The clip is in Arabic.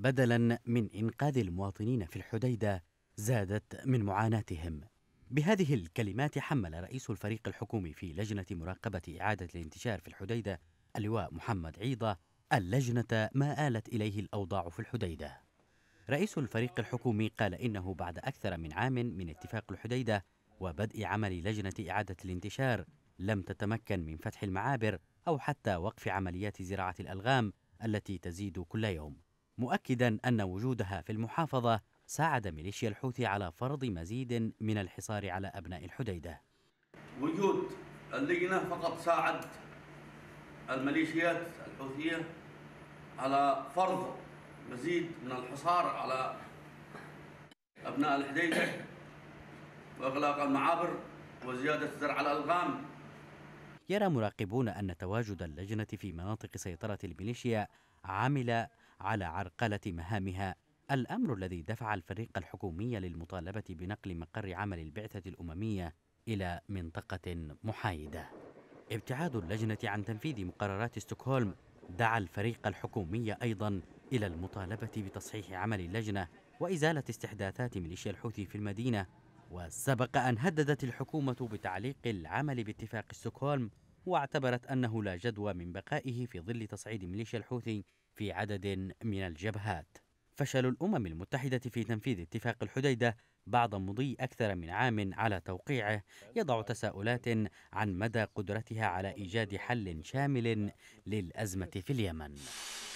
بدلا من انقاذ المواطنين في الحديده زادت من معاناتهم بهذه الكلمات حمل رئيس الفريق الحكومي في لجنه مراقبه اعاده الانتشار في الحديده اللواء محمد عيضه اللجنه ما الت اليه الاوضاع في الحديده رئيس الفريق الحكومي قال انه بعد اكثر من عام من اتفاق الحديده وبدء عمل لجنه اعاده الانتشار لم تتمكن من فتح المعابر او حتى وقف عمليات زراعه الالغام التي تزيد كل يوم مؤكدا أن وجودها في المحافظة ساعد ميليشيا الحوثي على فرض مزيد من الحصار على أبناء الحديدة وجود اللجنة فقط ساعد الميليشيات الحوثية على فرض مزيد من الحصار على أبناء الحديدة وإغلاق المعابر وزيادة زرع الألغام يرى مراقبون أن تواجد اللجنة في مناطق سيطرة الميليشيا عمل على عرقلة مهامها الأمر الذي دفع الفريق الحكومي للمطالبة بنقل مقر عمل البعثة الأممية إلى منطقة محايدة ابتعاد اللجنة عن تنفيذ مقررات ستوكهولم دعا الفريق الحكومي أيضا إلى المطالبة بتصحيح عمل اللجنة وإزالة استحداثات ميليشيا الحوثي في المدينة وسبق أن هددت الحكومة بتعليق العمل باتفاق ستوكهولم واعتبرت أنه لا جدوى من بقائه في ظل تصعيد ميليشيا الحوثي في عدد من الجبهات فشل الأمم المتحدة في تنفيذ اتفاق الحديدة بعد مضي أكثر من عام على توقيعه يضع تساؤلات عن مدى قدرتها على إيجاد حل شامل للأزمة في اليمن